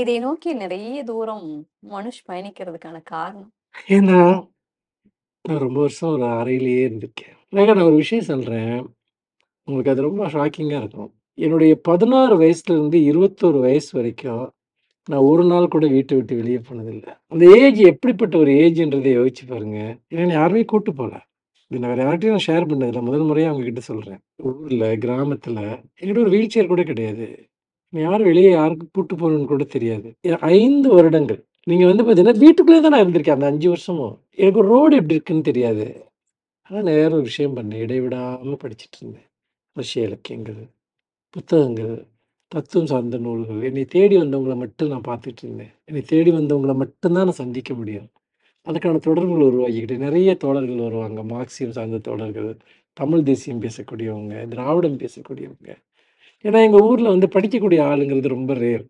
இதை நோக்கி நிறைய தூரம் மனுஷ் பயணிக்கிறதுக்கான காரணம். ஏன்னா, நான் ரொம்ப வருஷம் ஒரு அறையிலேயே இருந்திருக்கேன். ஏங்க நான் ஒரு விஷயம் சொல்றேன். உங்களுக்கு அது ரொம்ப ஷாக்கிங்கா இருக்கும். என்னுடைய பதினாறு வயசுலேருந்து இருபத்தோரு வயசு வரைக்கும், நான் ஒரு நாள் கூட வீட்டை விட்டு வெளியே போனதில்லை அந்த ஏஜ் எப்படிப்பட்ட ஒரு ஏஜ்ன்றதை யோசிச்சு பாருங்க. ஏன்னா யாருமே கூட்டு போகல இது நான் வேற யார்ட்டையும் நான் ஷேர் பண்ணதில்லை முதல் முறையாக உங்ககிட்ட சொல்கிறேன் ஊரில் கிராமத்தில் என்கிட்ட ஒரு வீல் சேர் கூட கிடையாது. யாரும் வெளியே யாருக்கு கூட்டு போகணும்னு கூட தெரியாது ஐந்து வருடங்கள் நீங்கள் வந்து பார்த்தீங்கன்னா வீட்டுக்குள்ளே தான் நான் இருந்திருக்கேன் அந்த அஞ்சு வருஷமும் எனக்கு ரோடு எப்படி இருக்குன்னு தெரியாது ஆனால் நேரம் ஒரு விஷயம் பண்ணேன் இடைவிடாமல் படிச்சுட்டு இருந்தேன் ரஷ்ய இலக்கியங்கள் புத்தகங்கள் தத்துவம் சார்ந்த நூல்கள் என்னை தேடி வந்தவங்களை மட்டும் நான் பார்த்துட்டு இருந்தேன் என்னை தேடி வந்தவங்களை மட்டும்தான் நான் சந்திக்க முடியும் அதுக்கான தொடர்புகள் உருவாக்கிக்கிட்டு நிறைய தோழர்கள் வருவாங்க மார்க்சியம் சார்ந்த தோழர்கள் தமிழ் தேசியம் பேசக்கூடியவங்க திராவிடம் பேசக்கூடியவங்க ஏன்னா எங்கள் ஊரில் வந்து படிக்கக்கூடிய ஆளுங்கிறது ரொம்ப ரேர்.